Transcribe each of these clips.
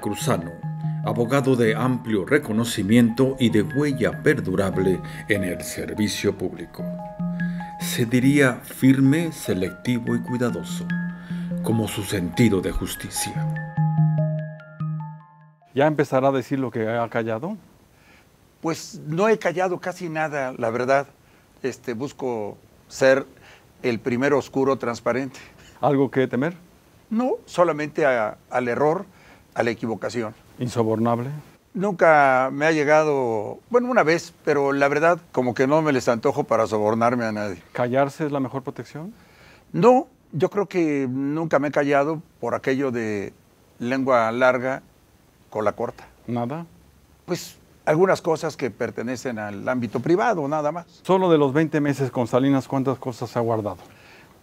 cruzano, abogado de amplio reconocimiento y de huella perdurable en el servicio público. Se diría firme, selectivo y cuidadoso, como su sentido de justicia. ¿Ya empezará a decir lo que ha callado? Pues no he callado casi nada, la verdad. Este, busco ser el primero oscuro transparente. ¿Algo que temer? No, solamente al error a la equivocación. ¿Insobornable? Nunca me ha llegado, bueno, una vez, pero la verdad como que no me les antojo para sobornarme a nadie. ¿Callarse es la mejor protección? No, yo creo que nunca me he callado por aquello de lengua larga, cola corta. ¿Nada? Pues algunas cosas que pertenecen al ámbito privado, nada más. Solo de los 20 meses con Salinas, ¿cuántas cosas ha guardado?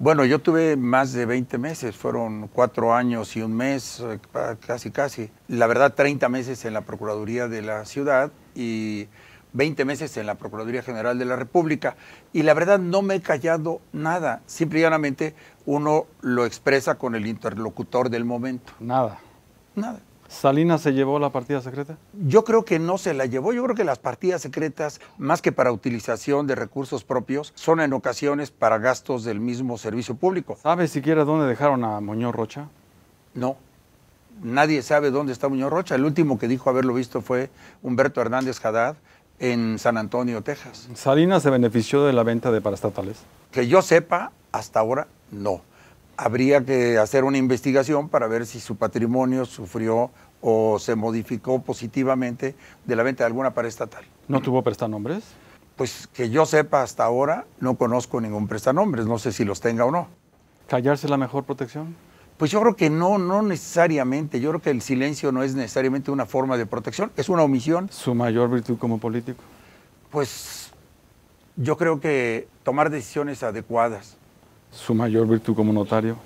Bueno, yo tuve más de 20 meses, fueron cuatro años y un mes, eh, casi casi. La verdad, 30 meses en la Procuraduría de la Ciudad y 20 meses en la Procuraduría General de la República. Y la verdad, no me he callado nada. Simple y uno lo expresa con el interlocutor del momento. Nada. Nada. ¿Salinas se llevó la partida secreta? Yo creo que no se la llevó. Yo creo que las partidas secretas, más que para utilización de recursos propios, son en ocasiones para gastos del mismo servicio público. ¿Sabe siquiera dónde dejaron a Muñoz Rocha? No. Nadie sabe dónde está Muñoz Rocha. El último que dijo haberlo visto fue Humberto Hernández Jadad en San Antonio, Texas. ¿Salinas se benefició de la venta de paraestatales? Que yo sepa, hasta ahora no habría que hacer una investigación para ver si su patrimonio sufrió o se modificó positivamente de la venta de alguna estatal. ¿No tuvo prestanombres? Pues que yo sepa hasta ahora, no conozco ningún prestanombres, no sé si los tenga o no. ¿Callarse la mejor protección? Pues yo creo que no, no necesariamente. Yo creo que el silencio no es necesariamente una forma de protección, es una omisión. ¿Su mayor virtud como político? Pues yo creo que tomar decisiones adecuadas, ¿Su mayor virtud como notario?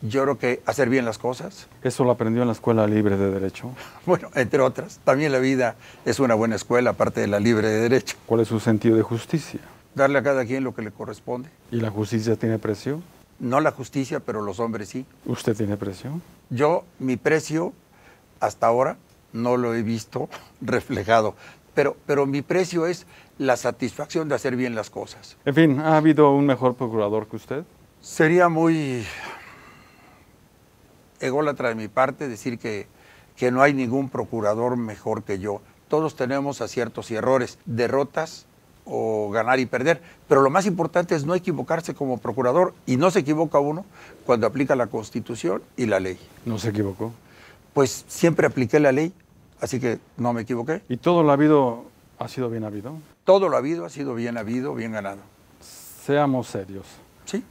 Yo creo que hacer bien las cosas. Eso lo aprendió en la Escuela Libre de Derecho. Bueno, entre otras. También la vida es una buena escuela, aparte de la Libre de Derecho. ¿Cuál es su sentido de justicia? Darle a cada quien lo que le corresponde. ¿Y la justicia tiene precio? No la justicia, pero los hombres sí. ¿Usted tiene precio? Yo, mi precio, hasta ahora, no lo he visto reflejado. Pero, pero, mi precio es la satisfacción de hacer bien las cosas. En fin, ¿ha habido un mejor procurador que usted? Sería muy ególatra de mi parte decir que, que no hay ningún procurador mejor que yo. Todos tenemos aciertos y errores, derrotas o ganar y perder, pero lo más importante es no equivocarse como procurador y no se equivoca uno cuando aplica la Constitución y la ley. ¿No se equivocó? Pues siempre apliqué la ley, así que no me equivoqué. ¿Y todo lo ha habido ha sido bien habido? Todo lo ha habido ha sido bien habido, bien ganado. Seamos serios. Sí.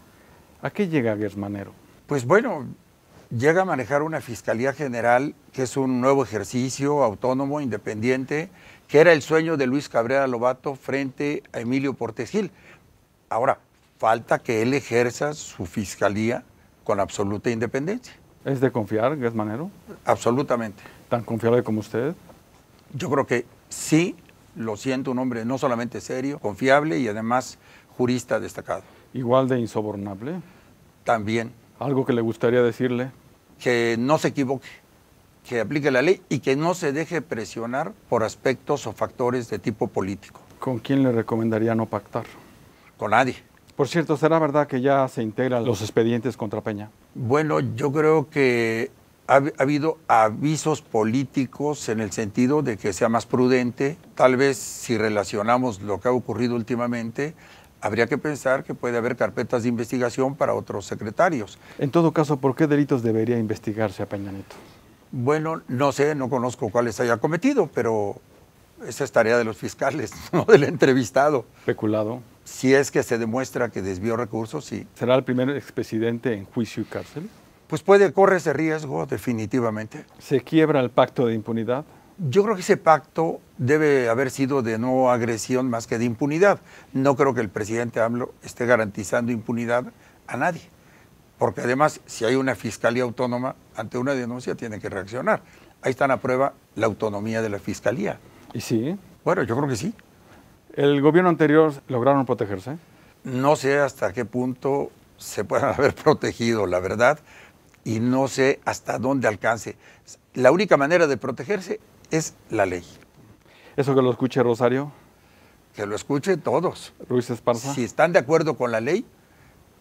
¿A qué llega Gersmanero? Pues bueno, llega a manejar una Fiscalía General, que es un nuevo ejercicio autónomo, independiente, que era el sueño de Luis Cabrera Lobato frente a Emilio Portesil. Ahora, falta que él ejerza su fiscalía con absoluta independencia. ¿Es de confiar, Gersmanero? Absolutamente. ¿Tan confiable como usted? Yo creo que sí, lo siento, un hombre no solamente serio, confiable y además jurista destacado. ¿Igual de insobornable? También. ¿Algo que le gustaría decirle? Que no se equivoque, que aplique la ley y que no se deje presionar por aspectos o factores de tipo político. ¿Con quién le recomendaría no pactar? Con nadie. Por cierto, ¿será verdad que ya se integran los expedientes contra Peña? Bueno, yo creo que ha, habido avisos políticos en el sentido de que sea más prudente. Tal vez si relacionamos lo que ha ocurrido últimamente, habría que pensar que puede haber carpetas de investigación para otros secretarios. En todo caso, ¿por qué delitos debería investigarse a Peña Nieto? Bueno, no sé, no conozco cuáles haya cometido, pero esa es tarea de los fiscales, no del entrevistado. Peculado. Si es que se demuestra que desvió recursos, sí. ¿Será el primer expresidente en juicio y cárcel? Pues puede, correr ese riesgo, definitivamente. ¿Se quiebra el pacto de impunidad? Yo creo que ese pacto debe haber sido de no agresión más que de impunidad. No creo que el presidente AMLO esté garantizando impunidad a nadie. Porque además, si hay una fiscalía autónoma, ante una denuncia tiene que reaccionar. Ahí está la prueba la autonomía de la fiscalía. ¿Y sí? Bueno, yo creo que sí. ¿El gobierno anterior lograron protegerse? No sé hasta qué punto se puedan haber protegido, la verdad, y no sé hasta dónde alcance. La única manera de protegerse es la ley. ¿Eso que lo escuche Rosario? Que lo escuche todos. Ruiz Esparza. Si están de acuerdo con la ley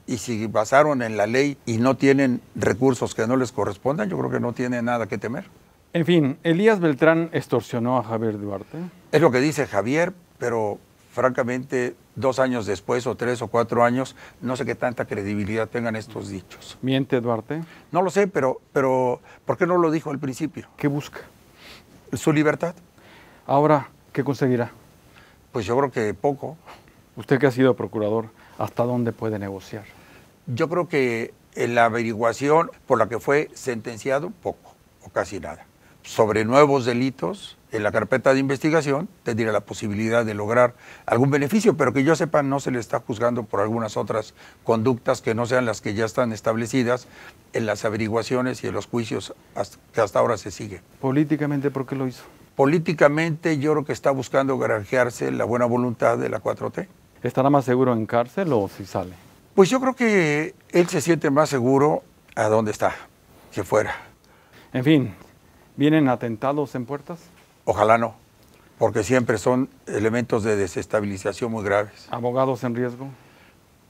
y si basaron en la ley y no tienen recursos que no les correspondan, yo creo que no tiene nada que temer. En fin, Elías Beltrán extorsionó a Javier Duarte. Es lo que dice Javier, pero francamente, dos años después o tres o cuatro años, no sé qué tanta credibilidad tengan estos dichos. ¿Miente Duarte? No lo sé, pero, pero ¿por qué no lo dijo al principio? ¿Qué busca? su libertad. Ahora, ¿qué conseguirá? Pues yo creo que poco. Usted que ha sido procurador, ¿hasta dónde puede negociar? Yo creo que en la averiguación por la que fue sentenciado, poco o casi nada sobre nuevos delitos en la carpeta de investigación tendría la posibilidad de lograr algún beneficio, pero que yo sepa no se le está juzgando por algunas otras conductas que no sean las que ya están establecidas en las averiguaciones y en los juicios que hasta ahora se sigue. Políticamente, ¿por qué lo hizo? Políticamente yo creo que está buscando granjearse la buena voluntad de la 4T. ¿Estará más seguro en cárcel o si sale? Pues yo creo que él se siente más seguro a donde está, que fuera. En fin, ¿Vienen atentados en puertas? Ojalá no, porque siempre son elementos de desestabilización muy graves. ¿Abogados en riesgo?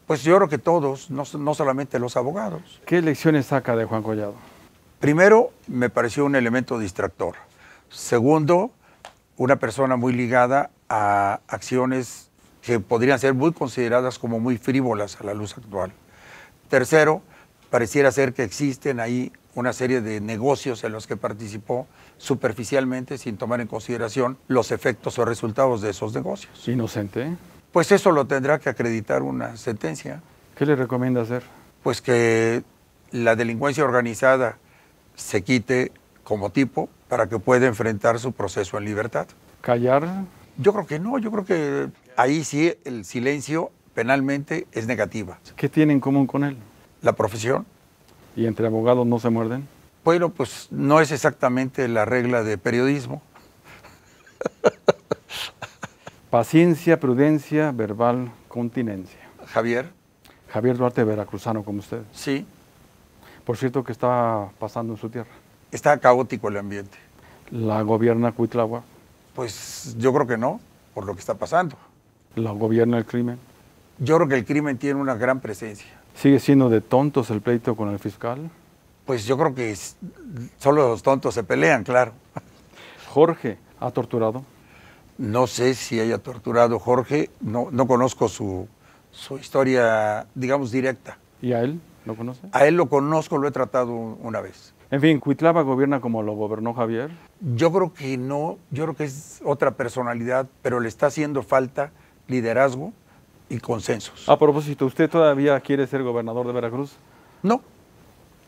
Pues yo creo que todos, no, solamente los abogados. ¿Qué lecciones saca de Juan Collado? Primero, me pareció un elemento distractor. Segundo, una persona muy ligada a acciones que podrían ser muy consideradas como muy frívolas a la luz actual. Tercero, pareciera ser que existen ahí una serie de negocios en los que participó superficialmente sin tomar en consideración los efectos o resultados de esos negocios. Inocente. Pues eso lo tendrá que acreditar una sentencia. ¿Qué le recomienda hacer? Pues que la delincuencia organizada se quite como tipo para que pueda enfrentar su proceso en libertad. ¿Callar? Yo creo que no, yo creo que ahí sí el silencio penalmente es negativa. ¿Qué tiene en común con él? La profesión, y entre abogados no se muerden? Bueno, pues no es exactamente la regla de periodismo. Paciencia, prudencia, verbal, continencia. Javier. Javier Duarte, veracruzano como usted. Sí. Por cierto, ¿qué está pasando en su tierra? Está caótico el ambiente. ¿La gobierna Cuitlagua? Pues yo creo que no, por lo que está pasando. ¿La gobierna el crimen? Yo creo que el crimen tiene una gran presencia. ¿Sigue siendo de tontos el pleito con el fiscal? Pues yo creo que solo los tontos se pelean, claro. Jorge, ¿ha torturado? No sé si haya torturado Jorge, no, no conozco su, su historia, digamos, directa. ¿Y a él lo conoce? A él lo conozco, lo he tratado una vez. En fin, ¿Cuitlava gobierna como lo gobernó Javier? Yo creo que no, yo creo que es otra personalidad, pero le está haciendo falta liderazgo y consensos. A propósito, ¿usted todavía quiere ser gobernador de Veracruz? No.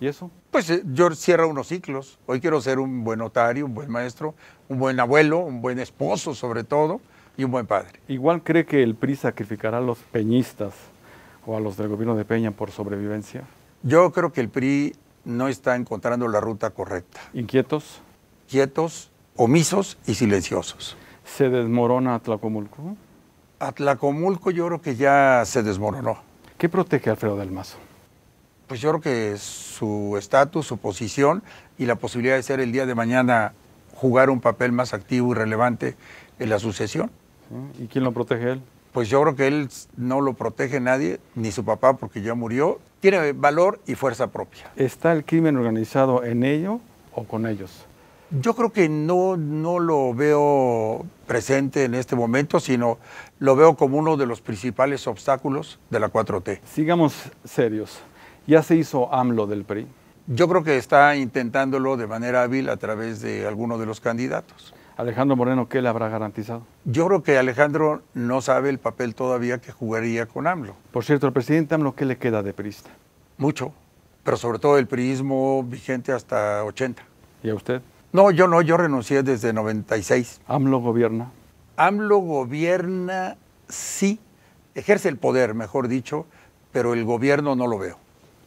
¿Y eso? Pues eh, yo cierro unos ciclos. Hoy quiero ser un buen notario, un buen maestro, un buen abuelo, un buen esposo sobre todo y un buen padre. ¿Igual cree que el PRI sacrificará a los peñistas o a los del gobierno de Peña por sobrevivencia? Yo creo que el PRI no está encontrando la ruta correcta. ¿Inquietos? Quietos, omisos y silenciosos. ¿Se desmorona Tlacomulco? Atlacomulco yo creo que ya se desmoronó. ¿Qué protege a Alfredo del Mazo? Pues yo creo que su estatus, su posición y la posibilidad de ser el día de mañana jugar un papel más activo y relevante en la sucesión. ¿Y quién lo protege él? Pues yo creo que él no lo protege nadie, ni su papá porque ya murió. Tiene valor y fuerza propia. ¿Está el crimen organizado en ello o con ellos? Yo creo que no, lo veo presente en este momento, sino lo veo como uno de los principales obstáculos de la 4T. Sigamos serios. Ya se hizo AMLO del PRI. Yo creo que está intentándolo de manera hábil a través de alguno de los candidatos. Alejandro Moreno, ¿qué le habrá garantizado? Yo creo que Alejandro no sabe el papel todavía que jugaría con AMLO. Por cierto, el presidente AMLO, ¿qué le queda de priista? Mucho, pero sobre todo el priismo vigente hasta 80. ¿Y a usted? No, yo no, yo renuncié desde 96. ¿AMLO gobierna? AMLO gobierna, sí, ejerce el poder, mejor dicho, pero el gobierno no lo veo.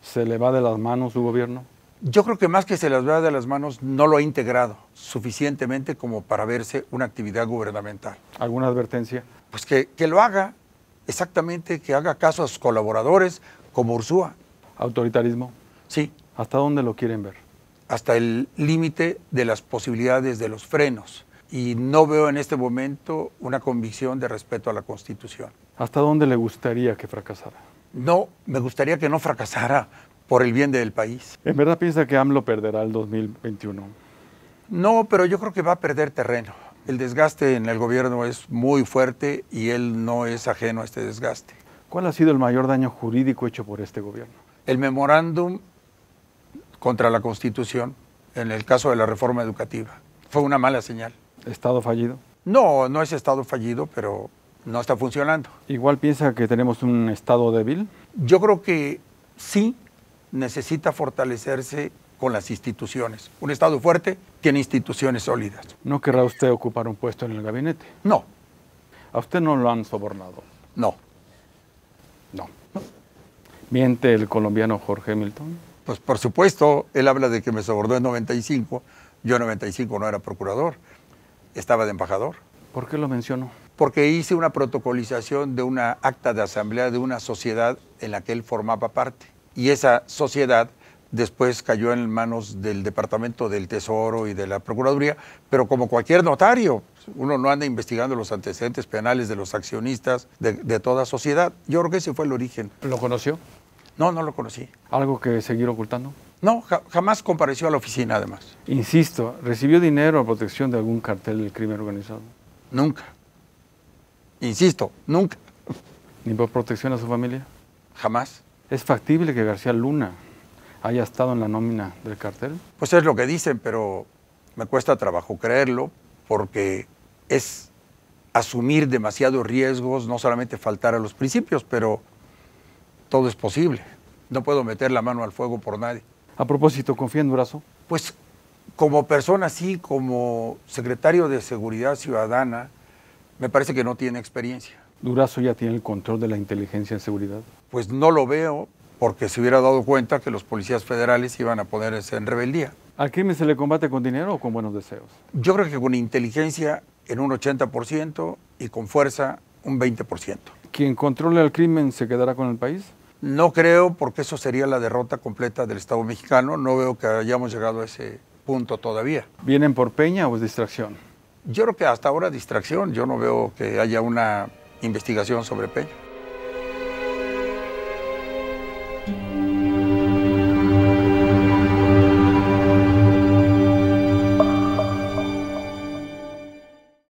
¿Se le va de las manos su gobierno? Yo creo que más que se le va de las manos, no lo ha integrado suficientemente como para verse una actividad gubernamental. ¿Alguna advertencia? Pues que, que lo haga, exactamente, que haga caso a sus colaboradores como Ursúa. ¿Autoritarismo? Sí. ¿Hasta dónde lo quieren ver? hasta el límite de las posibilidades de los frenos y no veo en este momento una convicción de respeto a la Constitución. ¿Hasta dónde le gustaría que fracasara? No, me gustaría que no fracasara por el bien del país. ¿En verdad piensa que AMLO perderá el 2021? No, pero yo creo que va a perder terreno. El desgaste en el gobierno es muy fuerte y él no es ajeno a este desgaste. ¿Cuál ha sido el mayor daño jurídico hecho por este gobierno? El memorándum contra la Constitución en el caso de la reforma educativa. Fue una mala señal. ¿Estado fallido? No, no es Estado fallido, pero no está funcionando. ¿Igual piensa que tenemos un Estado débil? Yo creo que sí necesita fortalecerse con las instituciones. Un Estado fuerte tiene instituciones sólidas. ¿No querrá usted ocupar un puesto en el gabinete? No. ¿A usted no lo han sobornado? No. No. ¿Miente el colombiano Jorge Hamilton pues por supuesto, él habla de que me sobornó en 95, yo en 95 no era procurador, estaba de embajador. ¿Por qué lo mencionó? Porque hice una protocolización de una acta de asamblea de una sociedad en la que él formaba parte. Y esa sociedad después cayó en manos del Departamento del Tesoro y de la Procuraduría, pero como cualquier notario, uno no anda investigando los antecedentes penales de los accionistas de toda sociedad. Yo creo que ese fue el origen. ¿Lo conoció? No, no lo conocí. ¿Algo que seguir ocultando? No, jamás compareció a la oficina además. Insisto, ¿recibió dinero a protección de algún cartel del crimen organizado? Nunca. Insisto, nunca. ¿Ni por protección a su familia? Jamás. ¿Es factible que García Luna haya estado en la nómina del cartel? Pues es lo que dicen, pero me cuesta trabajo creerlo porque es asumir demasiados riesgos, no solamente faltar a los principios, pero todo es posible. No puedo meter la mano al fuego por nadie. A propósito, ¿confía en Durazo? Pues como persona, sí, como secretario de Seguridad Ciudadana, me parece que no tiene experiencia. ¿Durazo ya tiene el control de la inteligencia en seguridad? Pues no lo veo porque se hubiera dado cuenta que los policías federales iban a ponerse en rebeldía. ¿Al crimen se le combate con dinero o con buenos deseos? Yo creo que con inteligencia en un 80% y con fuerza un 20%. ¿Quien controle el crimen se quedará con el país? No creo, porque eso sería la derrota completa del Estado mexicano. No veo que hayamos llegado a ese punto todavía. ¿Vienen por Peña o es distracción? Yo creo que hasta ahora distracción. Yo no veo que haya una investigación sobre Peña.